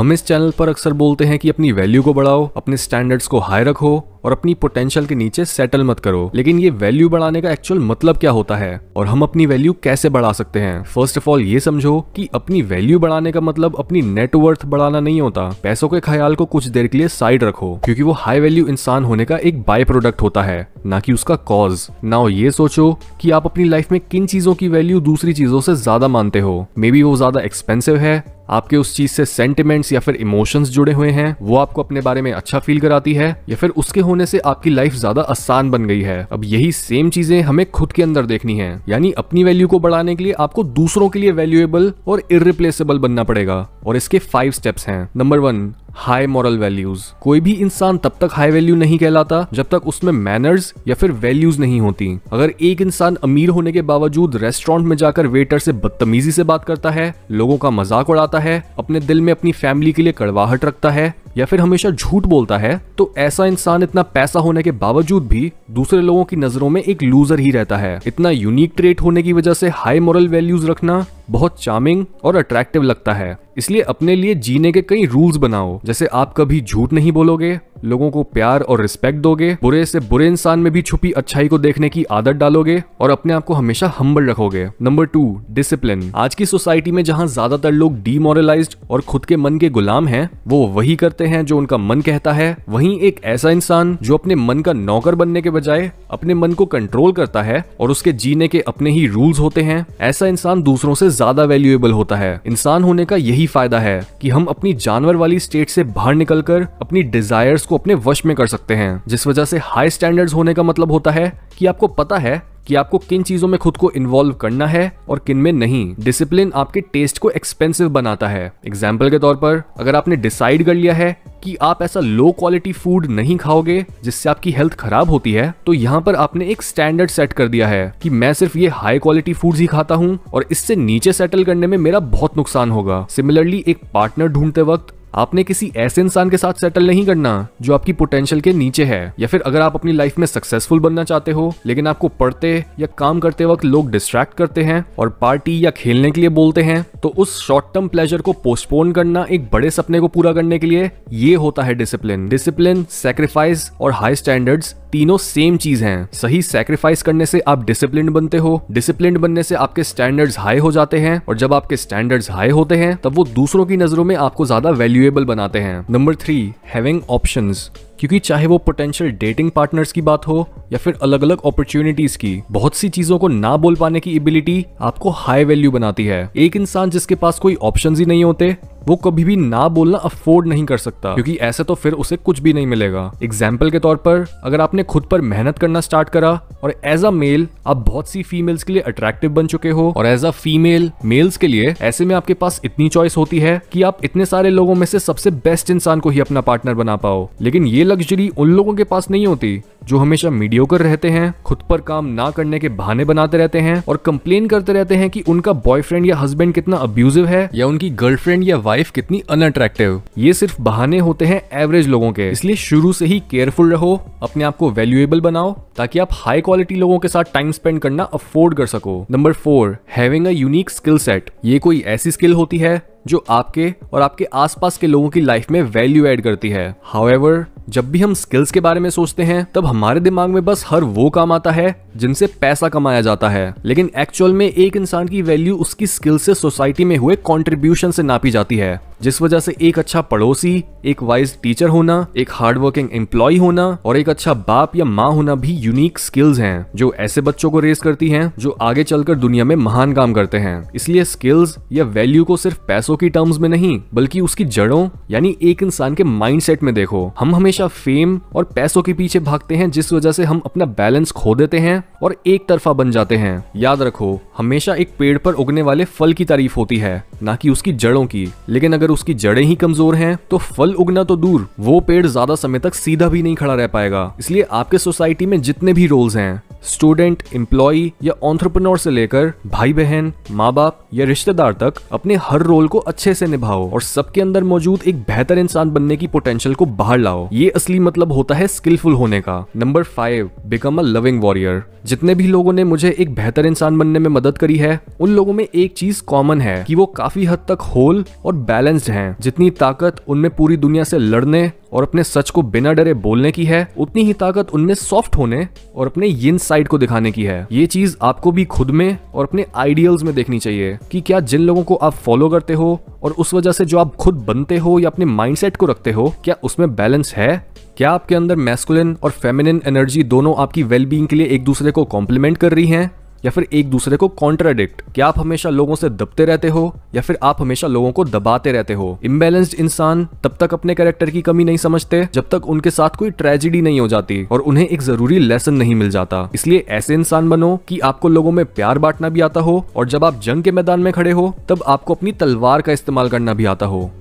हम इस चैनल पर अक्सर बोलते हैं कि अपनी वैल्यू को बढ़ाओ अपने स्टैंडर्ड्स को हाई रखो और अपनी पोटेंशियल के नीचे सेटल मत करो लेकिन ये वैल्यू बढ़ाने का एक्चुअल मतलब क्या होता है और हम अपनी वैल्यू कैसे बढ़ा सकते हैं फर्स्ट ऑफ ऑल ये समझो कि अपनी वैल्यू बढ़ाने का मतलब अपनी नेटवर्थ बढ़ाना नहीं होता पैसों के ख्याल को कुछ देर के लिए साइड रखो क्योंकि वो हाई वैल्यू इंसान होने का एक बाय प्रोडक्ट होता है ना कि उसका कॉज ना ये सोचो कि आप अपनी लाइफ में किन चीजों की वैल्यू दूसरी चीजों से ज्यादा मानते हो मे बी वो ज्यादा एक्सपेंसिव है आपके उस चीज़ से सेंटिमेंट्स या फिर इमोशंस जुड़े हुए हैं वो आपको अपने बारे में अच्छा फील कराती है या फिर उसके होने से आपकी लाइफ ज़्यादा आसान बन गई है अब यही सेम चीज़ें हमें खुद के अंदर देखनी है यानी अपनी वैल्यू को बढ़ाने के लिए आपको दूसरों के लिए वैल्यूएबल और इरिप्लेसेबल बनना पड़ेगा और इसके फाइव स्टेप्स हैं number one high moral values कोई भी इंसान तब तक हाई वैल्यू नहीं कहलाता जब तक उसमें मैनर्स या फिर वैल्यूज नहीं होती अगर एक इंसान अमीर होने के बावजूद रेस्टोरेंट में जाकर वेटर से बदतमीजी से बात करता है लोगों का मजाक उड़ाता है अपने दिल में अपनी फैमिली के लिए कड़वाहट रखता है या फिर हमेशा झूठ बोलता है तो ऐसा इंसान इतना पैसा होने के बावजूद भी दूसरे लोगों की नजरों में एक लूजर ही रहता है इतना यूनिक ट्रेट होने की वजह से हाई मॉरल वैल्यूज रखना बहुत चार्मिंग और अट्रैक्टिव लगता है इसलिए अपने लिए जीने के कई रूल्स बनाओ जैसे आप कभी झूठ नहीं बोलोगे लोगों को प्यार और रिस्पेक्ट दोगे बुरे से बुरे इंसान में भी छुपी अच्छाई को देखने की आदत डालोगे और अपने आप को हमेशा हम्बल रखोगे नंबर टू डिसिप्लिन आज की सोसाइटी में जहाँ ज्यादातर लोग डीमोरलाइज और खुद के मन के गुलाम है वो वही करते हैं जो उनका मन कहता है वही एक ऐसा इंसान जो अपने मन का नौकर बनने के बजाय अपने मन को कंट्रोल करता है और उसके जीने के अपने ही रूल्स होते हैं ऐसा इंसान दूसरों से ज्यादा वैल्यूएबल होता है इंसान होने का यही फायदा है कि हम अपनी जानवर वाली स्टेट से बाहर निकलकर अपनी डिजायर्स को अपने वश में कर सकते हैं जिस वजह से हाई स्टैंडर्ड्स होने का मतलब होता है कि आपको पता है कि आपको किन चीजों में खुद को इन्वॉल्व करना है और किन में नहीं डिसिप्लिन आपके टेस्ट को एक्सपेंसिव बनाता है एग्जाम्पल के तौर पर अगर आपने डिसाइड कर लिया है कि आप ऐसा लो क्वालिटी फूड नहीं खाओगे जिससे आपकी हेल्थ खराब होती है तो यहाँ पर आपने एक स्टैंडर्ड सेट कर दिया है कि मैं सिर्फ ये हाई क्वालिटी फूड ही खाता हूँ और इससे नीचे सेटल करने में मेरा बहुत नुकसान होगा सिमिलरली एक पार्टनर ढूंढते वक्त आपने किसी ऐसे इंसान के साथ सेटल नहीं करना जो आपकी पोटेंशियल के नीचे है या फिर अगर आप अपनी लाइफ में सक्सेसफुल बनना चाहते हो लेकिन आपको पढ़ते या काम करते वक्त लोग डिस्ट्रैक्ट करते हैं और पार्टी या खेलने के लिए बोलते हैं तो उस शॉर्ट टर्म प्लेजर को पोस्टपोन करना एक बड़े सपने को पूरा करने के लिए ये होता है डिसिप्लिन डिसिप्लिन सेक्रीफाइस और हाई स्टैंडर्ड्स तीनों सेम चीज हैं सही सेक्रीफाइस करने से आप डिसिप्लिन बनते हो डिसिप्लिन बनने से आपके स्टैंडर्ड्स हाई हो जाते हैं और जब आपके स्टैंडर्ड्स हाई होते हैं तब वो दूसरों की नजरों में आपको ज्यादा वैल्यू व्यूएबल बनाते हैं नंबर थ्री हैविंग ऑप्शन क्योंकि चाहे वो पोटेंशियल डेटिंग पार्टनर्स की बात हो या फिर अलग अलग अपॉर्चुनिटीज की बहुत सी चीजों को ना बोल पाने की एबिलिटी आपको हाई वैल्यू बनाती है एक इंसान जिसके पास कोई ऑप्शन ही नहीं होते वो कभी भी ना बोलना अफोर्ड नहीं कर सकता क्योंकि ऐसे तो फिर उसे कुछ भी नहीं मिलेगा एग्जाम्पल के तौर पर अगर आपने खुद पर मेहनत करना स्टार्ट करा और एज अ मेल आप बहुत सी फीमेल्स के लिए अट्रैक्टिव बन चुके हो और एज अ फीमेल मेल्स के लिए ऐसे में आपके पास इतनी चॉइस होती है कि आप इतने सारे लोगों में से सबसे बेस्ट इंसान को ही अपना पार्टनर बना पाओ लेकिन ये लग्जरी उन लोगों के पास नहीं होती जो हमेशा मीडियोकर रहते हैं खुद पर काम ना करने के बहाने बनाते रहते हैं और कंप्लेन करते रहते हैं कि उनका बॉयफ्रेंड या हस्बैंड कितना अब्यूजिव है या उनकी गर्लफ्रेंड या वाइफ कितनी अनअट्रैक्टिव ये सिर्फ बहाने होते हैं एवरेज लोगों के इसलिए शुरू से ही केयरफुल रहो अपने आप को वैल्यूएबल बनाओ ताकि आप हाई क्वालिटी लोगों के साथ टाइम स्पेंड करना अफोर्ड कर सको number four having a unique skill set ये कोई ऐसी स्किल होती है जो आपके और आपके आसपास के लोगों की लाइफ में वैल्यू ऐड करती है हाउ जब भी हम स्किल्स के बारे में सोचते हैं तब हमारे दिमाग में बस हर वो काम आता है जिनसे पैसा कमाया जाता है लेकिन एक्चुअल में एक इंसान की वैल्यू उसकी स्किल से सोसाइटी में हुए कॉन्ट्रीब्यूशन से नापी जाती है जिस वजह से एक अच्छा पड़ोसी एक वाइज टीचर होना एक हार्डवर्किंग एम्प्लॉय होना और एक अच्छा बाप या माँ होना भी यूनिक स्किल्स हैं जो ऐसे बच्चों को रेस करती हैं जो आगे चलकर दुनिया में महान काम करते हैं इसलिए स्किल्स या वैल्यू को सिर्फ पैसों की टर्म्स में नहीं बल्कि उसकी जड़ों यानी एक इंसान के माइंड में देखो हम हमेशा फेम और पैसों के पीछे भागते हैं जिस वजह से हम अपना बैलेंस खो देते हैं और एक तरफा बन जाते हैं याद रखो हमेशा एक पेड़ पर उगने वाले फल की तारीफ होती है ना कि उसकी जड़ों की लेकिन अगर उसकी जड़ें ही कमजोर हैं तो फल उगना तो दूर वो पेड़ ज्यादा समय तक सीधा भी नहीं खड़ा रह पाएगा इसलिए आपके सोसाइटी में जितने भी रोल्स हैं स्टूडेंट एम्प्लॉय या ऑन्ट्रप्रनोर से लेकर भाई बहन माँ बाप या रिश्तेदार तक अपने हर रोल को अच्छे से निभाओ और सबके अंदर मौजूद एक बेहतर इंसान बनने की पोटेंशियल को बाहर लाओ ये असली मतलब होता है स्किलफुल होने का number five become a loving warrior जितने भी लोगों ने मुझे एक बेहतर इंसान बनने में मदद करी है उन लोगों में एक चीज कॉमन है कि वो काफी हद तक होल और बैलेंस्ड हैं जितनी ताकत उनमें पूरी दुनिया से लड़ने और अपने सच को बिना डरे बोलने की है उतनी ही ताकत उनमें सॉफ्ट होने और अपने यिन साइड को दिखाने की है ये चीज आपको भी खुद में और अपने आइडियल्स में देखनी चाहिए कि क्या जिन लोगों को आप फॉलो करते हो और उस वजह से जो आप खुद बनते हो या अपने माइंडसेट को रखते हो क्या उसमें बैलेंस है क्या आपके अंदर मैस्कुलिन और फेमिनिन एनर्जी दोनों आपकी वेलबींग के लिए एक दूसरे को कॉम्प्लीमेंट कर रही हैं या फिर एक दूसरे को कॉन्ट्राडिक्ट क्या आप हमेशा लोगों से दबते रहते हो या फिर आप हमेशा लोगों को दबाते रहते हो इम्बेलेंस्ड इंसान तब तक अपने कैरेक्टर की कमी नहीं समझते जब तक उनके साथ कोई ट्रेजिडी नहीं हो जाती और उन्हें एक जरूरी लेसन नहीं मिल जाता इसलिए ऐसे इंसान बनो कि आपको लोगों में प्यार बांटना भी आता हो और जब आप जंग के मैदान में खड़े हो तब आपको अपनी तलवार का इस्तेमाल करना भी आता हो